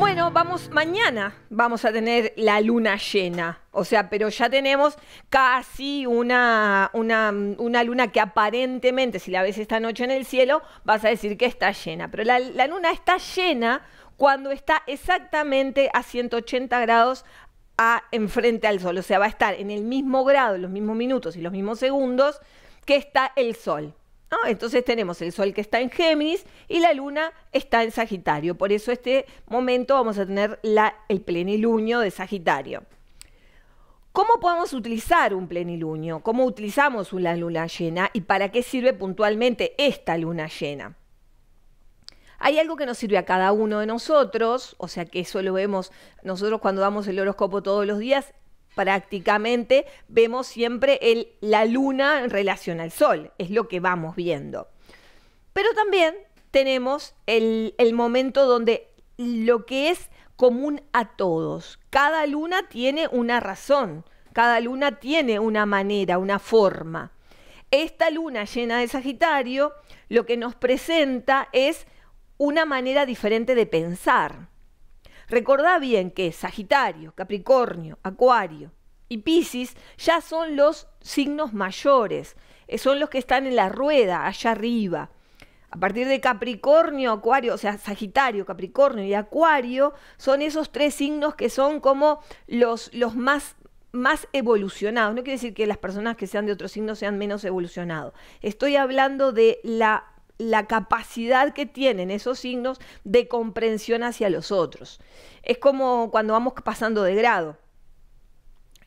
Bueno, vamos, mañana vamos a tener la luna llena. O sea, pero ya tenemos casi una, una, luna que aparentemente, si la ves esta noche en el cielo, vas a decir que está llena. Pero la, luna está llena cuando está exactamente a 180 grados a, enfrente al sol. O sea, va a estar en el mismo grado, los mismos minutos y los mismos segundos que está el sol. Entonces tenemos el Sol que está en Géminis y la Luna está en Sagitario. Por eso este momento vamos a tener la, el plenilunio de Sagitario. ¿Cómo podemos utilizar un plenilunio? ¿Cómo utilizamos una luna llena? ¿Y para qué sirve puntualmente esta luna llena? Hay algo que nos sirve a cada uno de nosotros, o sea que eso lo vemos nosotros cuando damos el horóscopo todos los días, prácticamente, vemos siempre la luna en relación al sol, es lo que vamos viendo. Pero también tenemos el, el momento donde lo que es común a todos, cada luna tiene una razón, cada luna tiene una manera, una forma. Esta luna llena de Sagitario lo que nos presenta es una manera diferente de pensar. Recordá bien que Sagitario, Capricornio, Acuario y Pisces ya son los signos mayores, eh, son los que están en la rueda, allá arriba. A partir de Capricornio, Acuario, o sea, Sagitario, Capricornio y Acuario son esos tres signos que son como los, los más, más evolucionados. No quiere decir que las personas que sean de otros signos sean menos evolucionados. Estoy hablando de la, la capacidad que tienen esos signos de comprensión hacia los otros. Es como cuando vamos pasando de grado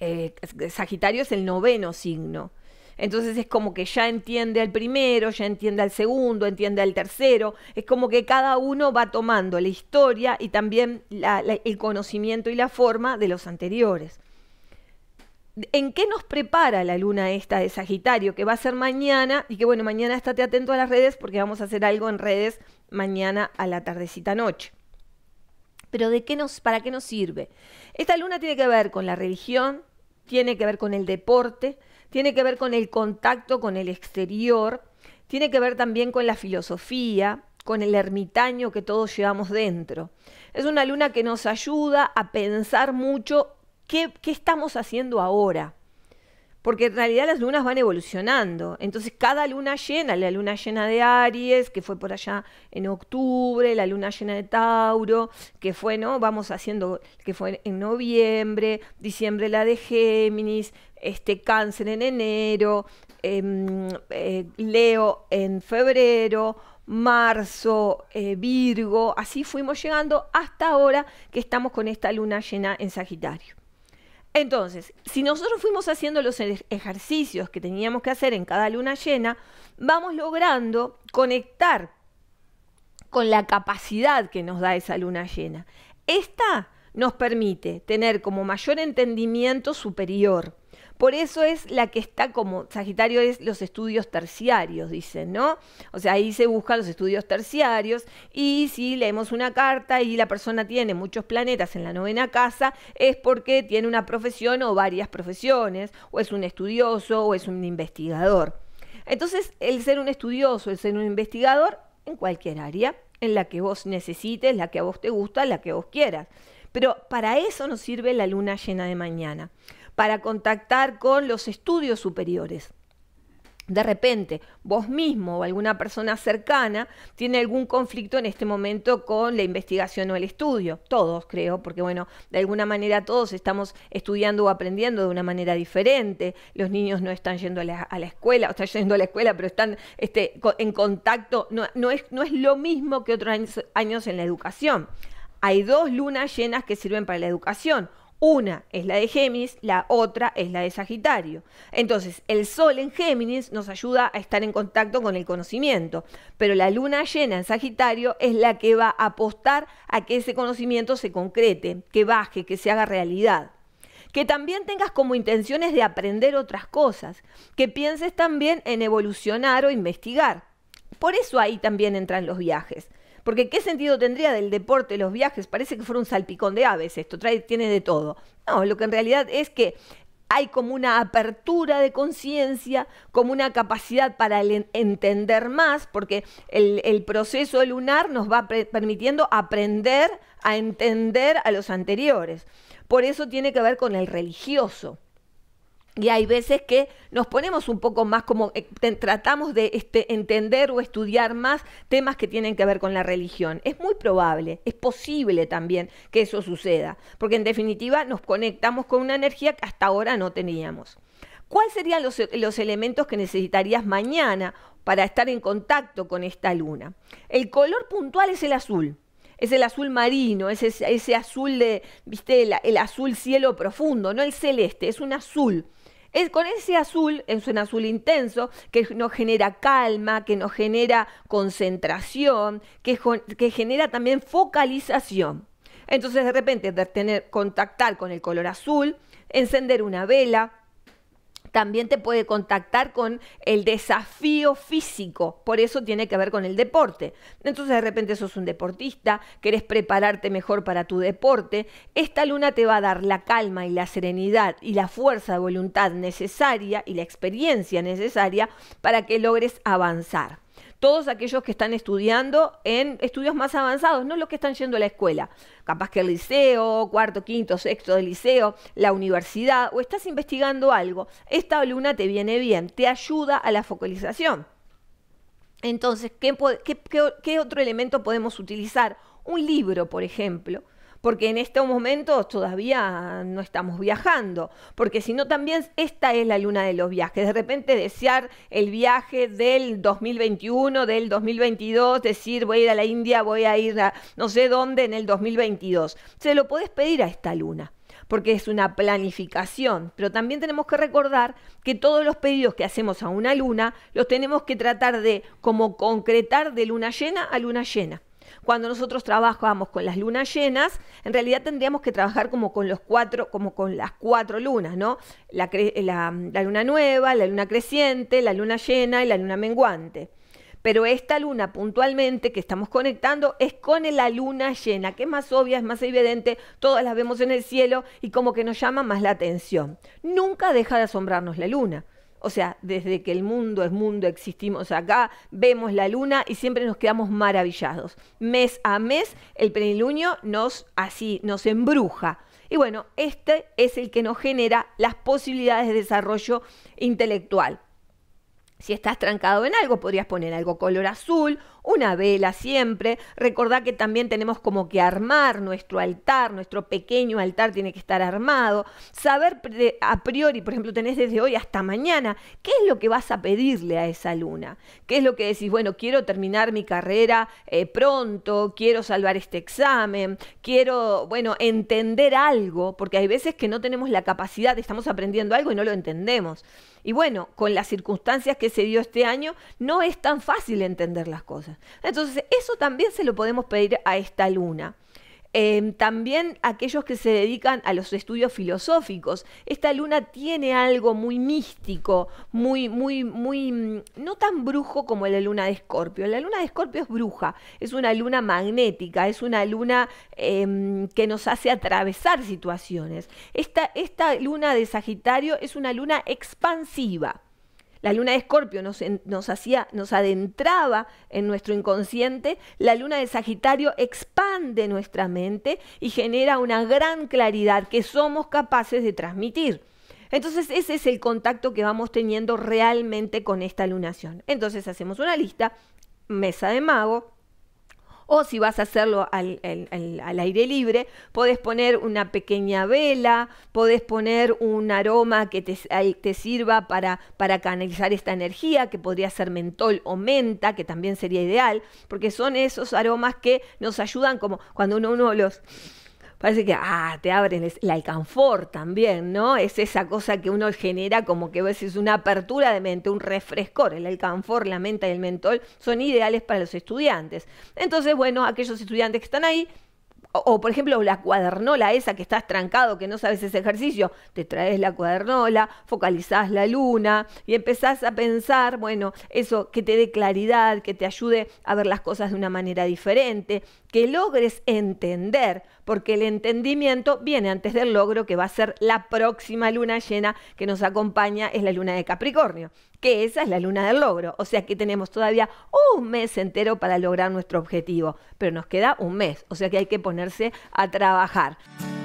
eh, Sagitario es el noveno signo. Entonces es como que ya entiende al primero, ya entiende al segundo, entiende al tercero. Es como que cada uno va tomando la historia y también el conocimiento y la forma de los anteriores. ¿En qué nos prepara la luna esta de Sagitario? Que va a ser mañana, y que bueno, mañana estate atento a las redes porque vamos a hacer algo en redes mañana a la tardecita noche. Pero ¿de qué nos, ¿para qué nos sirve? Esta luna tiene que ver con la religión, tiene que ver con el deporte, tiene que ver con el contacto con el exterior, tiene que ver también con la filosofía, con el ermitaño que todos llevamos dentro. Es una luna que nos ayuda a pensar mucho qué, qué estamos haciendo ahora, porque en realidad las lunas van evolucionando. Entonces cada luna llena, la luna llena de Aries, que fue por allá en octubre, la luna llena de Tauro, que fue, ¿no? Vamos haciendo, que fue en noviembre, diciembre la de Géminis, este cáncer en enero, em, eh, Leo en febrero, marzo, eh, Virgo, así fuimos llegando hasta ahora que estamos con esta luna llena en Sagitario. Entonces, si nosotros fuimos haciendo los e-, ejercicios que teníamos que hacer en cada luna llena, vamos logrando conectar con la capacidad que nos da esa luna llena. Esta nos permite tener como mayor entendimiento superior. Por eso es la que está como Sagitario es los estudios terciarios, dicen, ¿no? O sea, ahí se buscan los estudios terciarios y si leemos una carta y la persona tiene muchos planetas en la novena casa, es porque tiene una profesión o varias profesiones, o es un estudioso o es un investigador. Entonces, el ser un estudioso, el ser un investigador, en cualquier área, en la que vos necesites, la que a vos te gusta, la que vos quieras. Pero para eso nos sirve la luna llena de mañana para contactar con los estudios superiores. De repente, vos mismo o alguna persona cercana tiene algún conflicto en este momento con la investigación o el estudio. Todos, creo, porque bueno, de alguna manera todos estamos estudiando o aprendiendo de una manera diferente. Los niños no están yendo a la, escuela, o están yendo a la escuela, pero están este, en contacto. No, es, no es lo mismo que otros años en la educación. Hay dos lunas llenas que sirven para la educación una es la de Géminis, la otra es la de Sagitario. Entonces, el Sol en Géminis nos ayuda a estar en contacto con el conocimiento, pero la luna llena en Sagitario es la que va a apostar a que ese conocimiento se concrete, que baje, que se haga realidad que también tengas como intenciones de aprender otras cosas, que pienses también en evolucionar o investigar. Por eso ahí también entran los viajes. Porque ¿qué sentido tendría del deporte, los viajes? Parece que fuera un salpicón de aves esto, trae, tiene de todo. No, lo que en realidad es que hay como una apertura de conciencia, como una capacidad para entender más, porque el proceso lunar nos va permitiendo aprender a entender a los anteriores. Por eso tiene que ver con el religioso. Y hay veces que nos ponemos un poco más como eh, tratamos de este, entender o estudiar más temas que tienen que ver con la religión. Es muy probable, es posible también que eso suceda, porque en definitiva nos conectamos con una energía que hasta ahora no teníamos. ¿Cuáles serían los, elementos que necesitarías mañana para estar en contacto con esta luna? El color puntual es el azul es el azul marino, es ese, azul de, viste, el, el, azul cielo profundo, no el celeste, es un azul es con ese azul, es un azul intenso, que nos genera calma, que nos genera concentración, que, que genera también focalización. Entonces de repente tener, contactar con el color azul, encender una vela, también te puede contactar con el desafío físico, por eso tiene que ver con el deporte. Entonces de repente sos un deportista, querés prepararte mejor para tu deporte, esta luna te va a dar la calma y la serenidad y la fuerza de voluntad necesaria y la experiencia necesaria para que logres avanzar todos aquellos que están estudiando en estudios más avanzados, no los que están yendo a la escuela, capaz que el liceo, cuarto, quinto, sexto de liceo, la universidad, o estás investigando algo, esta luna te viene bien, te ayuda a la focalización. Entonces, qué otro elemento podemos utilizar? Un libro, por ejemplo porque en estos momento todavía no estamos viajando, porque si no también esta es la luna de los viajes, de repente desear el viaje del 2021, del 2022, decir voy a ir a la India, voy a ir a no sé dónde en el 2022, se lo podés pedir a esta luna porque es una planificación, pero también tenemos que recordar que todos los pedidos que hacemos a una luna los tenemos que tratar de como concretar de luna llena a luna llena. Cuando nosotros trabajamos con las lunas llenas, en realidad tendríamos que trabajar como con los cuatro, como con las cuatro lunas, ¿no? La, la luna nueva, la luna creciente, la luna llena y la luna menguante. Pero esta luna puntualmente que estamos conectando es con la luna llena, que es más obvia, es más evidente, todas las vemos en el cielo y como que nos llama más la atención. Nunca deja de asombrarnos la luna. O sea, desde que el mundo es mundo, existimos acá, vemos la luna y siempre nos quedamos maravillados. Mes a mes, el plenilunio nos así, nos embruja. Y bueno, este es el que nos genera las posibilidades de desarrollo intelectual. Si estás trancado en algo, podrías poner algo color azul una vela siempre. Recordá que también tenemos como que armar nuestro altar, nuestro pequeño altar tiene que estar armado. Saber a priori, por ejemplo, tenés desde hoy hasta mañana, ¿qué es lo que vas a pedirle a esa luna? ¿Qué es lo que decís? Bueno, quiero terminar mi carrera eh, pronto, quiero salvar este examen, quiero, bueno, entender algo, porque hay veces que no tenemos la capacidad, estamos aprendiendo algo y no lo entendemos. Y bueno, con las circunstancias que se dio este año, no es tan fácil entender las cosas. Entonces, eso también se lo podemos pedir a esta luna. Eh, también aquellos que se dedican a los estudios filosóficos. Esta luna tiene algo muy místico, muy, muy, muy, mm, no tan brujo como la luna de Escorpio. La luna de Escorpio es bruja, es una luna magnética, es una luna em, que nos hace atravesar situaciones. esta luna de Sagitario es una luna expansiva la luna de Escorpio nos, hacía, nos adentraba en nuestro inconsciente, la luna de Sagitario expande nuestra mente y genera una gran claridad que somos capaces de transmitir. Entonces ese es el contacto que vamos teniendo realmente con esta lunación. Entonces hacemos una lista, mesa de mago, o si vas a hacerlo al, aire libre, podés poner una pequeña vela, podés poner un aroma que te, sirva para, para canalizar esta energía, que podría ser mentol o menta, que también sería ideal, porque son esos aromas que nos ayudan como cuando uno, uno los parece que ah, te abren el alcanfor también, ¿no? Es esa cosa que uno genera como que a veces una apertura de mente, un refrescor. El alcanfor, la menta y el mentol son ideales para los estudiantes. Entonces, bueno, aquellos estudiantes que están ahí o, o, por ejemplo la cuadernola esa que estás trancado, que no sabes ese ejercicio, te traes la cuadernola, focalizás la luna y empezás a pensar, bueno, eso que te dé claridad, que te ayude a ver las cosas de una manera diferente, que logres entender, porque el entendimiento viene antes del logro, que va a ser la próxima luna llena que nos acompaña, es la luna de Capricornio, que esa es la luna del logro. O sea que tenemos todavía un mes entero para lograr nuestro objetivo, pero nos queda un mes, o sea que hay que ponerse a trabajar.